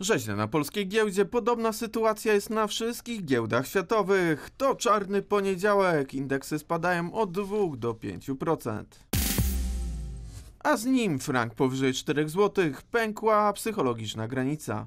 Rzeźnia na polskiej giełdzie. Podobna sytuacja jest na wszystkich giełdach światowych. To czarny poniedziałek. Indeksy spadają od 2 do 5%. A z nim frank powyżej 4 zł pękła psychologiczna granica.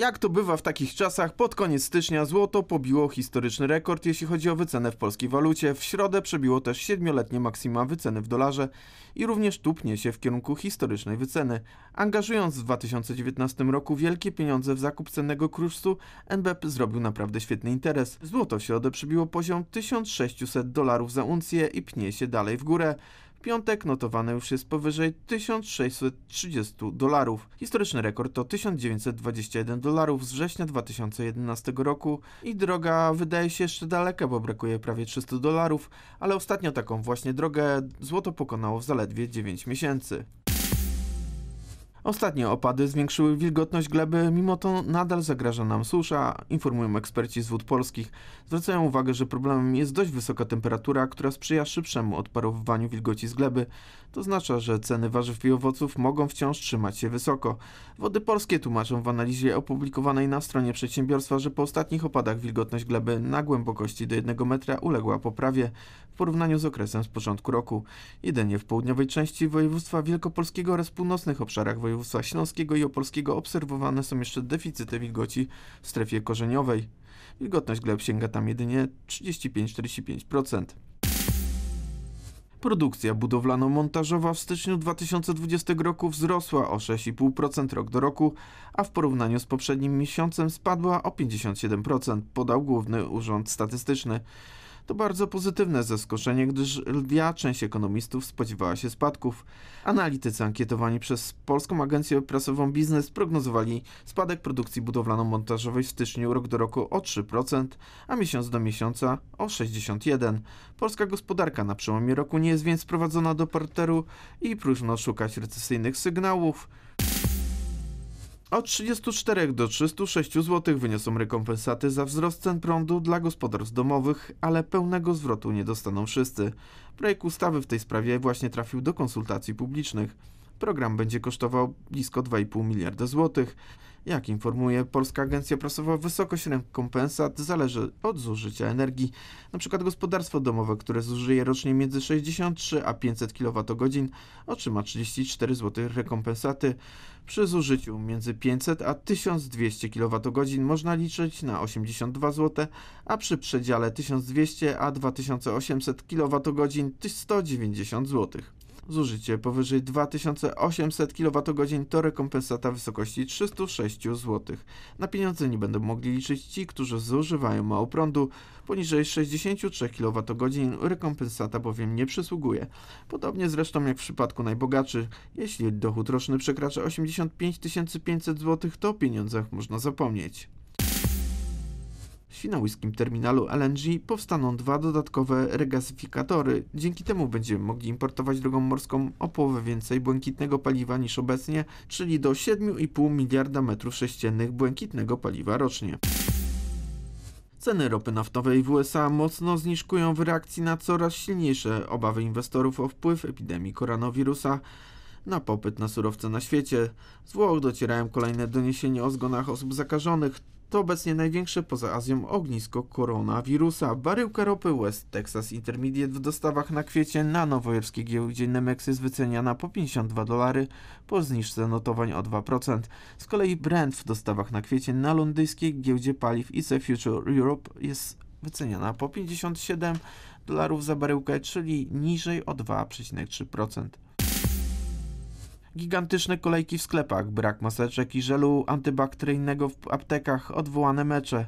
Jak to bywa w takich czasach, pod koniec stycznia złoto pobiło historyczny rekord, jeśli chodzi o wycenę w polskiej walucie. W środę przebiło też siedmioletnie maksima wyceny w dolarze i również tupnie się w kierunku historycznej wyceny. Angażując w 2019 roku wielkie pieniądze w zakup cennego kruszcu, NBP zrobił naprawdę świetny interes. Złoto w środę przebiło poziom 1600 dolarów za uncję i pnie się dalej w górę. Piątek notowane już jest powyżej 1630 dolarów. Historyczny rekord to 1921 dolarów z września 2011 roku i droga wydaje się jeszcze daleka, bo brakuje prawie 300 dolarów, ale ostatnio taką właśnie drogę złoto pokonało w zaledwie 9 miesięcy. Ostatnie opady zwiększyły wilgotność gleby, mimo to nadal zagraża nam susza, informują eksperci z wód polskich. Zwracają uwagę, że problemem jest dość wysoka temperatura, która sprzyja szybszemu odparowywaniu wilgoci z gleby. To oznacza, że ceny warzyw i owoców mogą wciąż trzymać się wysoko. Wody Polskie tłumaczą w analizie opublikowanej na stronie przedsiębiorstwa, że po ostatnich opadach wilgotność gleby na głębokości do 1 metra uległa poprawie w porównaniu z okresem z początku roku. Jedynie w południowej części województwa wielkopolskiego oraz północnych obszarach województwa województwa śląskiego i opolskiego obserwowane są jeszcze deficyty wilgoci w strefie korzeniowej. Wilgotność gleb sięga tam jedynie 35-45%. Produkcja budowlano-montażowa w styczniu 2020 roku wzrosła o 6,5% rok do roku, a w porównaniu z poprzednim miesiącem spadła o 57%, podał Główny Urząd Statystyczny. To bardzo pozytywne zaskoczenie, gdyż lwia część ekonomistów spodziewała się spadków. Analitycy ankietowani przez Polską Agencję Prasową Biznes prognozowali spadek produkcji budowlano-montażowej w styczniu rok do roku o 3%, a miesiąc do miesiąca o 61%. Polska gospodarka na przełomie roku nie jest więc prowadzona do parteru i próżno szukać recesyjnych sygnałów. Od 34 do 306 zł wyniosą rekompensaty za wzrost cen prądu dla gospodarstw domowych, ale pełnego zwrotu nie dostaną wszyscy. Projekt ustawy w tej sprawie właśnie trafił do konsultacji publicznych. Program będzie kosztował blisko 2,5 miliarda złotych. Jak informuje Polska Agencja Prasowa, wysokość rekompensat zależy od zużycia energii. Na przykład gospodarstwo domowe, które zużyje rocznie między 63 a 500 kWh otrzyma 34 zł rekompensaty. Przy zużyciu między 500 a 1200 kWh można liczyć na 82 zł, a przy przedziale 1200 a 2800 kWh 190 zł. Zużycie powyżej 2800 kWh to rekompensata w wysokości 306 zł. Na pieniądze nie będą mogli liczyć ci, którzy zużywają mało prądu. Poniżej 63 kWh rekompensata bowiem nie przysługuje. Podobnie zresztą jak w przypadku najbogatszych. Jeśli dochód roczny przekracza 85 500 zł, to o pieniądzach można zapomnieć. W świnoujskim terminalu LNG powstaną dwa dodatkowe regasyfikatory. Dzięki temu będziemy mogli importować drogą morską o połowę więcej błękitnego paliwa niż obecnie, czyli do 7,5 miliarda metrów sześciennych błękitnego paliwa rocznie. Ceny ropy naftowej w USA mocno zniżkują w reakcji na coraz silniejsze obawy inwestorów o wpływ epidemii koronawirusa na popyt na surowce na świecie. Z Włoch docierają kolejne doniesienia o zgonach osób zakażonych. To obecnie największe poza Azją ognisko koronawirusa. Baryłka ropy West Texas Intermediate w dostawach na kwiecie na nowojorskiej giełdzie Nemex jest wyceniana po 52 dolary po zniżce notowań o 2%. Z kolei Brent w dostawach na kwiecie na londyńskiej giełdzie paliw IC Future Europe jest wyceniana po 57 dolarów za baryłkę, czyli niżej o 2,3%. Gigantyczne kolejki w sklepach, brak maseczek i żelu antybakteryjnego w aptekach, odwołane mecze,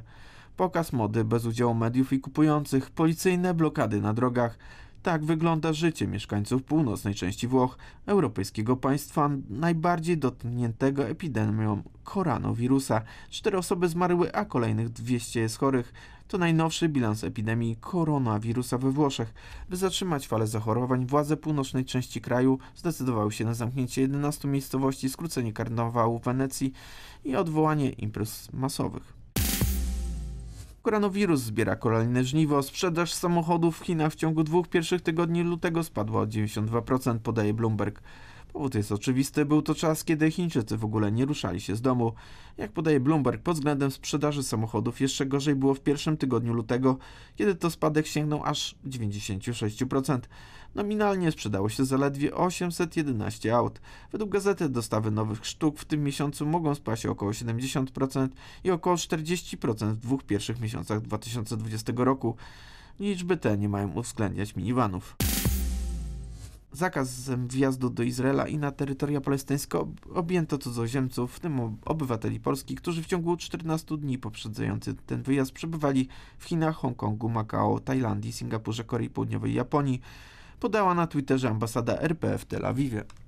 pokaz mody bez udziału mediów i kupujących, policyjne blokady na drogach. Tak wygląda życie mieszkańców północnej części Włoch, europejskiego państwa najbardziej dotkniętego epidemią koronawirusa. Cztery osoby zmarły, a kolejnych 200 jest chorych. To najnowszy bilans epidemii koronawirusa we Włoszech. By zatrzymać falę zachorowań, władze północnej części kraju zdecydowały się na zamknięcie 11 miejscowości, skrócenie karnawału w Wenecji i odwołanie imprez masowych. Koronawirus zbiera kolejne żniwo. Sprzedaż samochodów w Chinach w ciągu dwóch pierwszych tygodni lutego spadła o 92%, podaje Bloomberg. Powód jest oczywisty, był to czas, kiedy Chińczycy w ogóle nie ruszali się z domu. Jak podaje Bloomberg, pod względem sprzedaży samochodów jeszcze gorzej było w pierwszym tygodniu lutego, kiedy to spadek sięgnął aż 96%. Nominalnie sprzedało się zaledwie 811 aut. Według gazety dostawy nowych sztuk w tym miesiącu mogą spaść około 70% i około 40% w dwóch pierwszych miesiącach 2020 roku. Liczby te nie mają uwzględniać minivanów zakaz wjazdu do Izraela i na terytoria palestyńskie objęto cudzoziemców, w tym obywateli Polski, którzy w ciągu 14 dni poprzedzających ten wyjazd przebywali w Chinach, Hongkongu, Makao, Tajlandii, Singapurze, Korei Południowej i Japonii, podała na Twitterze ambasada RP w Tel Awiwie.